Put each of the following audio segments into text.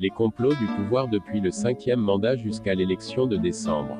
les complots du pouvoir depuis le cinquième mandat jusqu'à l'élection de décembre.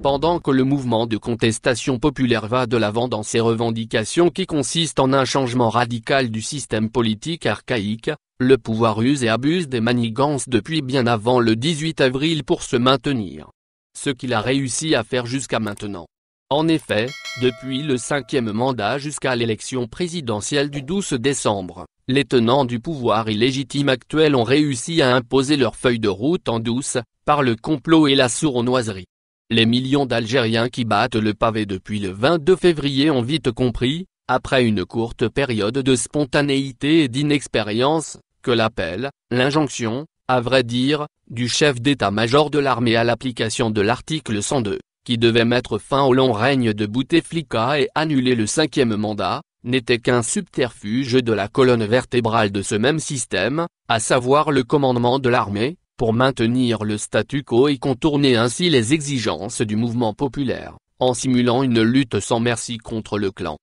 pendant que le mouvement de contestation populaire va de l'avant dans ses revendications qui consistent en un changement radical du système politique archaïque, le pouvoir use et abuse des manigances depuis bien avant le 18 avril pour se maintenir ce qu'il a réussi à faire jusqu'à maintenant. En effet, depuis le cinquième mandat jusqu'à l'élection présidentielle du 12 décembre, les tenants du pouvoir illégitime actuel ont réussi à imposer leur feuille de route en douce, par le complot et la sournoiserie. Les millions d'Algériens qui battent le pavé depuis le 22 février ont vite compris, après une courte période de spontanéité et d'inexpérience, que l'appel, l'injonction, à vrai dire, du chef d'état-major de l'armée à l'application de l'article 102, qui devait mettre fin au long règne de Bouteflika et annuler le cinquième mandat, n'était qu'un subterfuge de la colonne vertébrale de ce même système, à savoir le commandement de l'armée, pour maintenir le statu quo et contourner ainsi les exigences du mouvement populaire, en simulant une lutte sans merci contre le clan.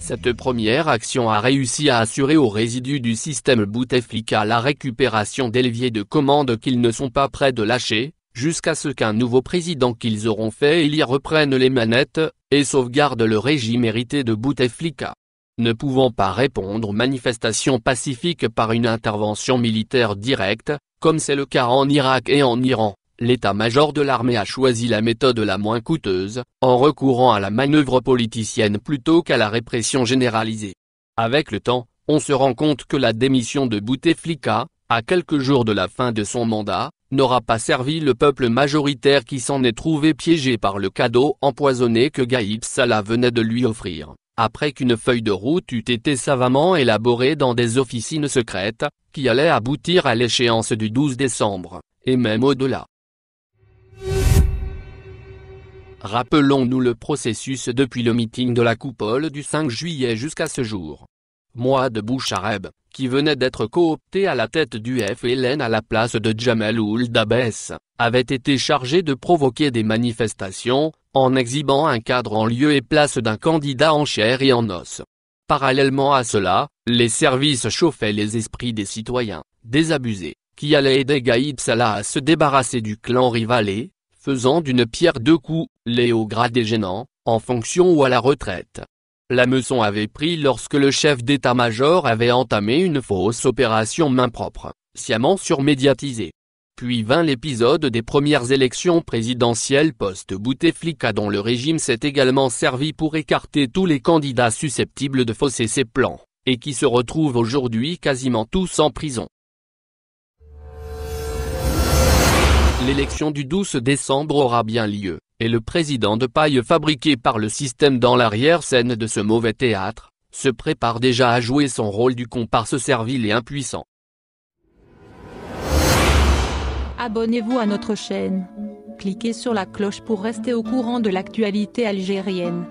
Cette première action a réussi à assurer aux résidus du système Bouteflika la récupération d'éleviers de commande qu'ils ne sont pas prêts de lâcher, jusqu'à ce qu'un nouveau président qu'ils auront fait y reprenne les manettes, et sauvegarde le régime hérité de Bouteflika. Ne pouvant pas répondre aux manifestations pacifiques par une intervention militaire directe, comme c'est le cas en Irak et en Iran, l'état-major de l'armée a choisi la méthode la moins coûteuse, en recourant à la manœuvre politicienne plutôt qu'à la répression généralisée. Avec le temps, on se rend compte que la démission de Bouteflika, à quelques jours de la fin de son mandat, n'aura pas servi le peuple majoritaire qui s'en est trouvé piégé par le cadeau empoisonné que Gaïb Salah venait de lui offrir, après qu'une feuille de route eût été savamment élaborée dans des officines secrètes, qui allait aboutir à l'échéance du 12 décembre, et même au-delà. Rappelons-nous le processus depuis le meeting de la coupole du 5 juillet jusqu'à ce jour. Moi de Bouchareb, qui venait d'être coopté à la tête du FLN à la place de Jamel Ouldabès, avait été chargé de provoquer des manifestations, en exhibant un cadre en lieu et place d'un candidat en chair et en os. Parallèlement à cela, les services chauffaient les esprits des citoyens, désabusés, qui allaient aider Gaïd Salah à se débarrasser du clan rivalé, faisant d'une pierre deux coups, les Gras des gênants, en fonction ou à la retraite. La meçon avait pris lorsque le chef d'état-major avait entamé une fausse opération main propre, sciemment surmédiatisée. Puis vint l'épisode des premières élections présidentielles post-Bouteflika dont le régime s'est également servi pour écarter tous les candidats susceptibles de fausser ses plans, et qui se retrouvent aujourd'hui quasiment tous en prison. L'élection du 12 décembre aura bien lieu, et le président de paille fabriqué par le système dans l'arrière-scène de ce mauvais théâtre, se prépare déjà à jouer son rôle du comparse servile et impuissant. Abonnez-vous à notre chaîne. Cliquez sur la cloche pour rester au courant de l'actualité algérienne.